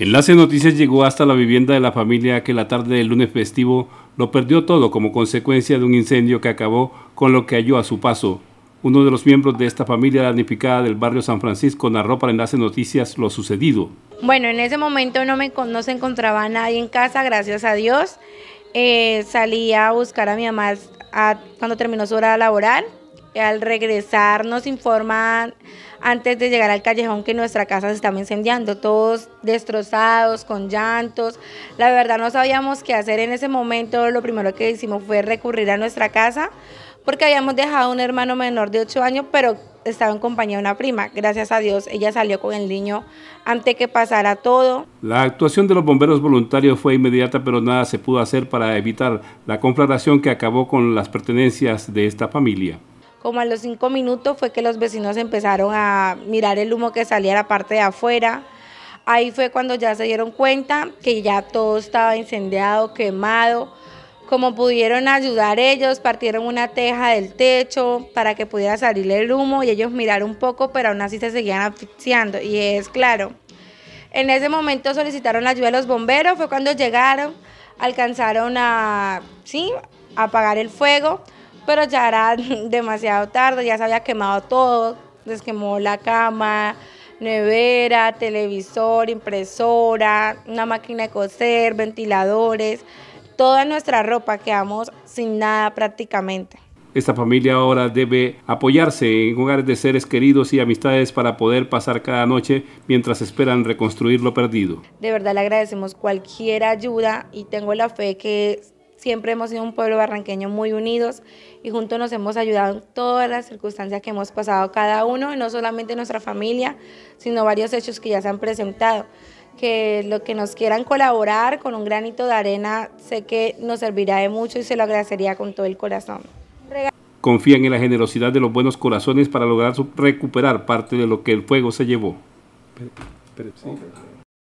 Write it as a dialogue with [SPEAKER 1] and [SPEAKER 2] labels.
[SPEAKER 1] Enlace Noticias llegó hasta la vivienda de la familia que la tarde del lunes festivo lo perdió todo como consecuencia de un incendio que acabó con lo que halló a su paso. Uno de los miembros de esta familia damnificada del barrio San Francisco narró para Enlace Noticias lo sucedido.
[SPEAKER 2] Bueno, en ese momento no, me, se encontraba nadie en casa, gracias a Dios. Eh, salí a buscar a mi mamá cuando terminó su hora laboral al regresar nos informan antes de llegar al callejón que nuestra casa se estaba incendiando, todos destrozados, con llantos. La verdad no sabíamos qué hacer en ese momento. Lo primero que hicimos fue recurrir a nuestra casa porque habíamos dejado un hermano menor de 8 años, pero estaba en compañía de una prima. Gracias a Dios, ella salió con el niño antes que pasara todo.
[SPEAKER 1] La actuación de los bomberos voluntarios fue inmediata, pero nada se pudo hacer para evitar la conflagración que acabó con las pertenencias de esta familia.
[SPEAKER 2] Como a los cinco minutos fue que los vecinos empezaron a mirar el humo que salía de la parte de afuera. Ahí fue cuando ya se dieron cuenta que ya todo estaba incendiado, quemado. Como pudieron ayudar ellos, partieron una teja del techo para que pudiera salir el humo y ellos miraron un poco, pero aún así se seguían asfixiando. Y es claro, en ese momento solicitaron la ayuda de los bomberos, fue cuando llegaron, alcanzaron a, sí, apagar el fuego pero ya era demasiado tarde, ya se había quemado todo, desquemó la cama, nevera, televisor, impresora, una máquina de coser, ventiladores, toda nuestra ropa, quedamos sin nada prácticamente.
[SPEAKER 1] Esta familia ahora debe apoyarse en hogares de seres queridos y amistades para poder pasar cada noche mientras esperan reconstruir lo perdido.
[SPEAKER 2] De verdad le agradecemos cualquier ayuda y tengo la fe que Siempre hemos sido un pueblo barranqueño muy unidos y juntos nos hemos ayudado en todas las circunstancias que hemos pasado cada uno, y no solamente nuestra familia, sino varios hechos que ya se han presentado. Que lo que nos quieran colaborar con un granito de arena, sé que nos servirá de mucho y se lo agradecería con todo el corazón.
[SPEAKER 1] Confían en la generosidad de los buenos corazones para lograr recuperar parte de lo que el fuego se llevó.